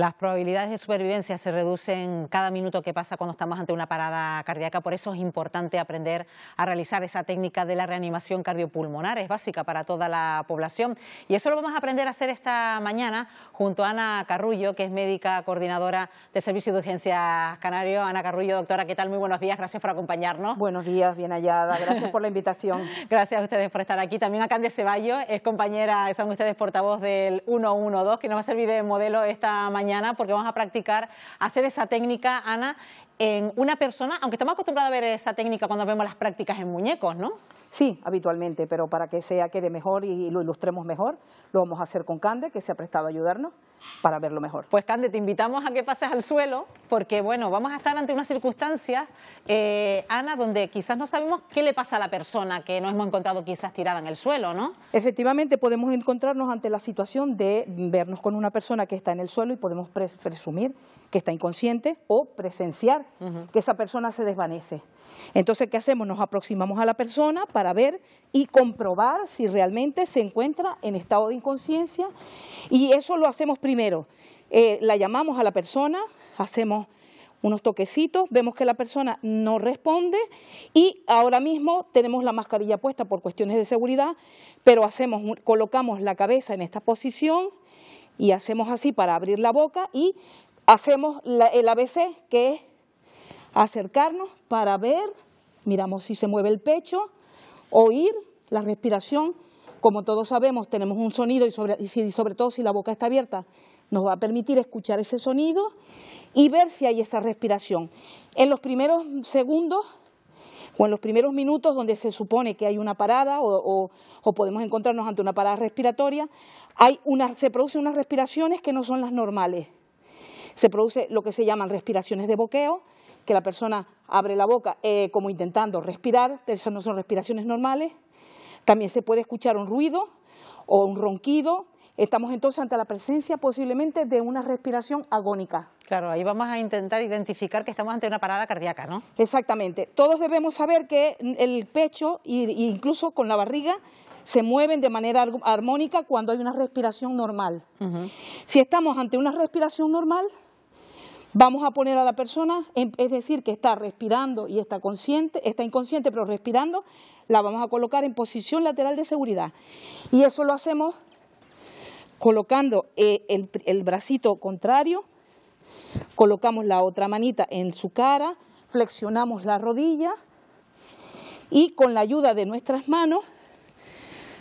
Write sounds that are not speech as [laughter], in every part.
Las probabilidades de supervivencia se reducen cada minuto que pasa cuando estamos ante una parada cardíaca, por eso es importante aprender a realizar esa técnica de la reanimación cardiopulmonar, es básica para toda la población. Y eso lo vamos a aprender a hacer esta mañana junto a Ana Carrullo, que es médica coordinadora del Servicio de Urgencias Canario. Ana Carrullo, doctora, ¿qué tal? Muy buenos días, gracias por acompañarnos. Buenos días, bien hallada, gracias por la invitación. [laughs] gracias a ustedes por estar aquí. También a Cande Ceballo, es compañera, son ustedes portavoz del 112, que nos va a servir de modelo esta mañana porque vamos a practicar hacer esa técnica, Ana, en una persona, aunque estamos acostumbrados a ver esa técnica cuando vemos las prácticas en muñecos, ¿no? Sí, habitualmente, pero para que sea quede mejor y lo ilustremos mejor, lo vamos a hacer con Cande, que se ha prestado a ayudarnos para verlo mejor. Pues Cande, te invitamos a que pases al suelo, porque bueno, vamos a estar ante una circunstancia, eh, Ana, donde quizás no sabemos qué le pasa a la persona que nos hemos encontrado quizás tirada en el suelo, ¿no? Efectivamente, podemos encontrarnos ante la situación de vernos con una persona que está en el suelo y podemos presumir que está inconsciente o presenciar que esa persona se desvanece. Entonces, ¿qué hacemos? Nos aproximamos a la persona para ver y comprobar si realmente se encuentra en estado de inconsciencia y eso lo hacemos primero, eh, la llamamos a la persona, hacemos unos toquecitos, vemos que la persona no responde y ahora mismo tenemos la mascarilla puesta por cuestiones de seguridad, pero colocamos la cabeza en esta posición y hacemos así para abrir la boca y hacemos el ABC que es acercarnos para ver, miramos si se mueve el pecho, oír la respiración como todos sabemos, tenemos un sonido y sobre, todo si la boca está abierta, nos va a permitir escuchar ese sonido y ver si hay esa respiración. En los primeros segundos o en los primeros minutos donde se supone que hay una parada o, podemos encontrarnos ante una parada respiratoria, hay se producen unas respiraciones que no son las normales. Se produce lo que se llaman respiraciones de boqueo, que la persona abre la boca eh, como intentando respirar, pero esas no son respiraciones normales. También se puede escuchar un ruido o un ronquido. Estamos entonces ante la presencia posiblemente de una respiración agónica. Claro, ahí vamos a intentar identificar que estamos ante una parada cardíaca, ¿no? Exactamente. Todos debemos saber que el pecho e incluso con la barriga se mueven de manera armónica cuando hay una respiración normal. Si estamos ante una respiración normal, vamos a poner a la persona, em, es decir, que está respirando y está consciente, está inconsciente pero respirando, la vamos a colocar en posición lateral de seguridad. Y eso lo hacemos colocando eh, el, bracito contrario, colocamos la otra manita en su cara, flexionamos la rodilla y con la ayuda de nuestras manos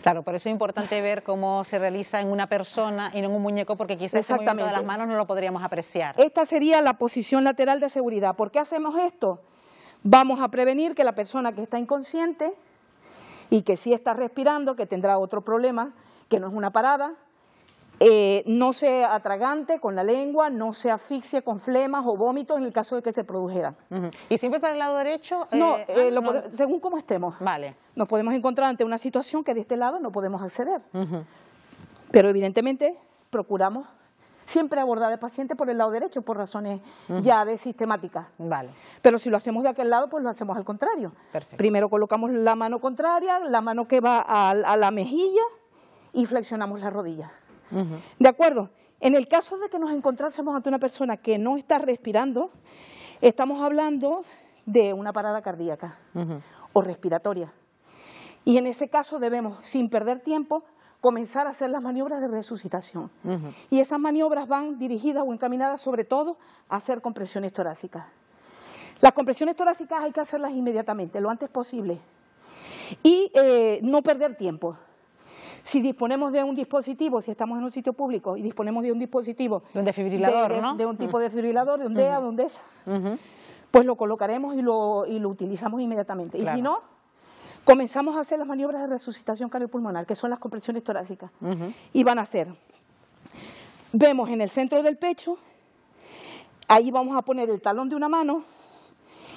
Claro, por eso es importante ver cómo se realiza en una persona y no en un muñeco, porque quizás ese movimiento de las manos no lo podríamos apreciar. Esta sería la posición lateral de seguridad. ¿Por qué hacemos esto? Vamos a prevenir que la persona que está inconsciente y que si está respirando, que tendrá otro problema, que no es una parada, eh, no se atragante con la lengua, no se asfixie con flemas o vómitos en el caso de que se produjera. ¿Y siempre para el lado derecho? no, eh, eh, ah, según cómo estemos. Vale. Nos podemos encontrar ante una situación que de este lado no podemos acceder. Pero evidentemente procuramos siempre abordar al paciente por el lado derecho, por razones ya de sistemática. Vale. Pero si lo hacemos de aquel lado, pues lo hacemos al contrario. Primero colocamos la mano contraria, la mano que va a, la mejilla y flexionamos la rodilla. ¿De acuerdo? En el caso de que nos encontrásemos ante una persona que no está respirando, estamos hablando de una parada cardíaca o respiratoria. Y en ese caso debemos, sin perder tiempo, comenzar a hacer las maniobras de resucitación. Y esas maniobras van dirigidas o encaminadas sobre todo a hacer compresiones torácicas. Las compresiones torácicas hay que hacerlas inmediatamente, lo antes posible. Y eh, no perder tiempo. Si disponemos de un dispositivo, si estamos en un sitio público y disponemos de un dispositivo... De un un tipo de fibrilador, de un DEA, de un DESA, pues lo colocaremos y lo, utilizamos inmediatamente. Y si no, Comenzamos a hacer las maniobras de resucitación cardiopulmonar, que son las compresiones torácicas, y van a hacer. Vemos en el centro del pecho, ahí vamos a poner el talón de una mano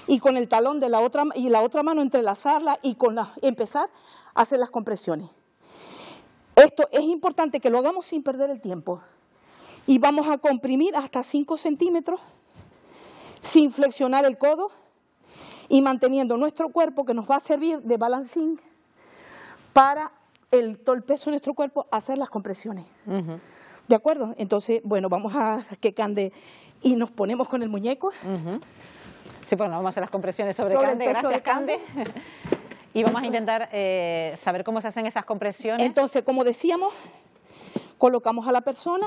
y con el talón de la otra y la otra mano entrelazarla y con empezar a hacer las compresiones. Esto es importante que lo hagamos sin perder el tiempo. Y vamos a comprimir hasta 5 centímetros sin flexionar el codo y manteniendo nuestro cuerpo que nos va a servir de balancing para el, todo el peso de nuestro cuerpo hacer las compresiones. ¿De acuerdo? Entonces, bueno, vamos a que cande y nos ponemos con el muñeco. Sí, bueno, vamos a hacer las compresiones sobre, Cande. Gracias, Cande. [laughs] y vamos a intentar eh, saber cómo se hacen esas compresiones. Entonces, como decíamos, colocamos a la persona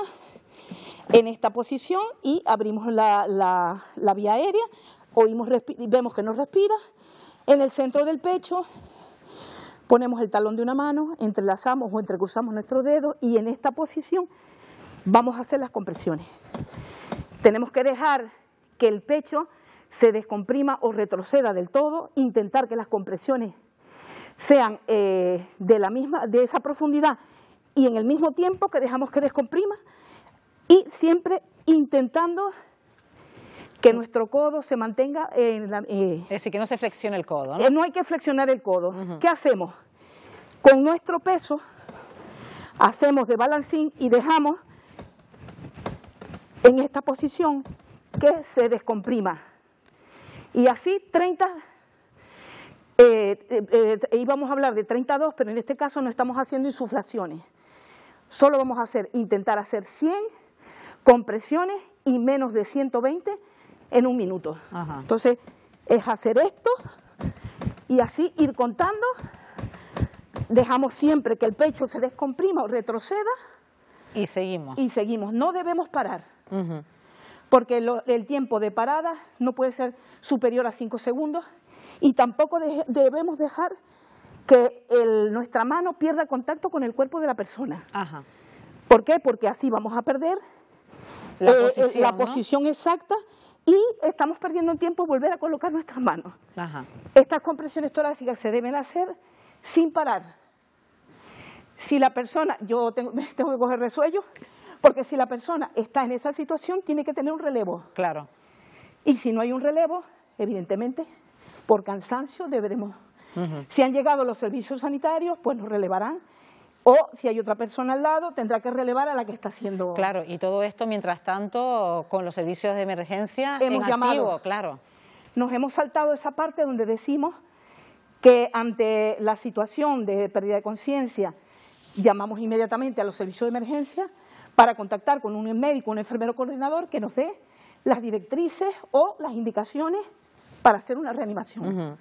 en esta posición y abrimos la vía aérea oímos vemos que no respira. En el centro del pecho ponemos el talón de una mano, entrelazamos o entrecruzamos nuestros dedos y en esta posición vamos a hacer las compresiones. Tenemos que dejar que el pecho se descomprima o retroceda del todo, intentar que las compresiones sean eh, de, la misma, de esa profundidad y en el mismo tiempo que dejamos que descomprima y siempre intentando que nuestro codo se mantenga en la... Eh, es decir, que no se flexione el codo, ¿no? Eh, no hay que flexionar el codo. ¿Qué hacemos? Con nuestro peso hacemos de balancín y dejamos en esta posición que se descomprima. Y así 30... Eh, íbamos a hablar de 32, pero en este caso no estamos haciendo insuflaciones. Solo vamos a hacer, intentar hacer 100 compresiones y menos de 120 en un minuto. Entonces, es hacer esto y así ir contando. Dejamos siempre que el pecho se descomprima o retroceda. Y seguimos. Y seguimos. No debemos parar. Porque el tiempo de parada no puede ser superior a cinco segundos y tampoco debemos dejar que nuestra mano pierda contacto con el cuerpo de la persona. ¿Por qué? Porque así vamos a perder la, eh, eh, posición, exacta y estamos perdiendo el tiempo volver a colocar nuestras manos. Estas compresiones torácicas se deben hacer sin parar. Si la persona, yo tengo, [laughs] que coger resuello, porque si la persona está en esa situación, tiene que tener un relevo. Claro. Y si no hay un relevo, evidentemente, por cansancio deberemos. Si han llegado los servicios sanitarios, pues nos relevarán o si hay otra persona al lado, tendrá que relevar a la que está haciendo. Claro, y todo esto, mientras tanto, con los servicios de emergencia hemos claro. Nos hemos saltado esa parte donde decimos que ante la situación de pérdida de conciencia, llamamos inmediatamente a los servicios de emergencia para contactar con un médico, un enfermero coordinador que nos dé las directrices o las indicaciones para hacer una reanimación.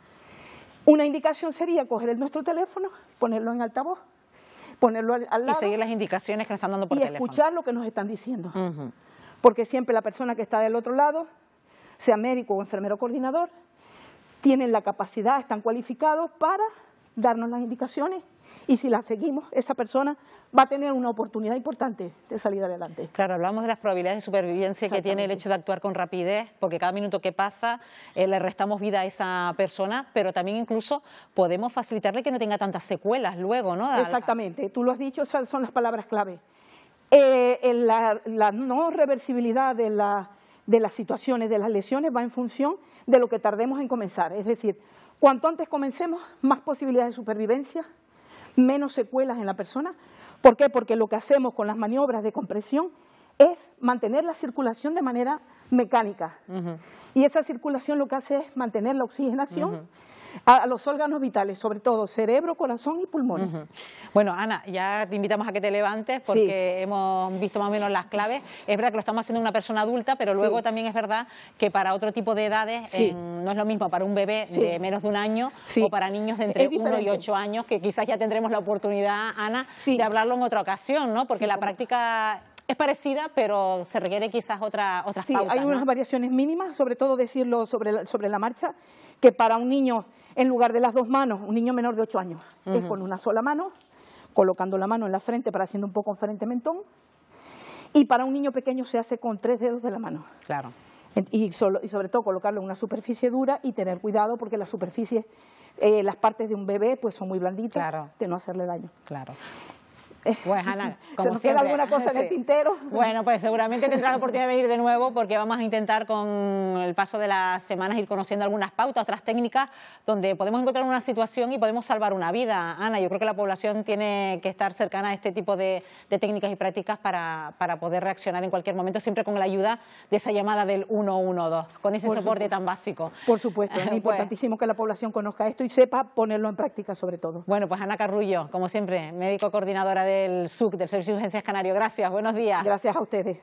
Una indicación sería coger el nuestro teléfono, ponerlo en altavoz ponerlo al, lado. Y seguir las indicaciones que nos están dando por teléfono. Y escuchar lo que nos están diciendo. Porque siempre la persona que está del otro lado, sea médico o enfermero coordinador, tienen la capacidad, están cualificados para darnos las indicaciones y si la seguimos, esa persona va a tener una oportunidad importante de salir adelante. Claro, hablamos de las probabilidades de supervivencia que tiene el hecho de actuar con rapidez, porque cada minuto que pasa eh, le restamos vida a esa persona, pero también incluso podemos facilitarle que no tenga tantas secuelas luego, ¿no? Exactamente, tú lo has dicho, son las palabras clave. Eh, la, no reversibilidad de las situaciones, de las lesiones, va en función de lo que tardemos en comenzar. Es decir, cuanto antes comencemos, más posibilidades de supervivencia menos secuelas en la persona. ¿Por qué? Porque lo que hacemos con las maniobras de compresión es mantener la circulación de manera mecánica. Y esa circulación lo que hace es mantener la oxigenación a, los órganos vitales, sobre todo cerebro, corazón y pulmones. Bueno, Ana, ya te invitamos a que te levantes porque hemos visto más o menos las claves. Es verdad que lo estamos haciendo una persona adulta, pero luego también es verdad que para otro tipo de edades em, no es lo mismo para un bebé de menos de un año o para niños de entre 1 y 8 años, que quizás ya tendremos la oportunidad, Ana, de hablarlo en otra ocasión, ¿no? Porque la práctica es parecida, pero se requiere quizás otra, otras sí, hay unas variaciones mínimas, sobre todo decirlo sobre la, sobre la marcha, que para un niño, en lugar de las dos manos, un niño menor de 8 años, es con una sola mano, colocando la mano en la frente para haciendo un poco frente mentón, y para un niño pequeño se hace con tres dedos de la mano. Claro. Y, y sobre todo colocarlo en una superficie dura y tener cuidado porque las superficies eh, las partes de un bebé pues son muy blanditas de no hacerle daño. Claro. Pues Ana, [laughs] como alguna cosa en el tintero? Bueno, pues seguramente tendrá la oportunidad de venir de nuevo porque vamos a intentar con el paso de las semanas ir conociendo algunas pautas, otras técnicas donde podemos encontrar una situación y podemos salvar una vida. Ana, yo creo que la población tiene que estar cercana a este tipo de, técnicas y prácticas para, poder reaccionar en cualquier momento, siempre con la ayuda de esa llamada del 112, con ese soporte tan básico. Por supuesto, es [laughs] pues importantísimo que la población conozca esto y sepa ponerlo en práctica sobre todo. Bueno, pues Ana Carrullo, como siempre, médico coordinadora de del SUC, del Servicio de Urgencias Canario. Gracias, buenos días. Gracias a ustedes.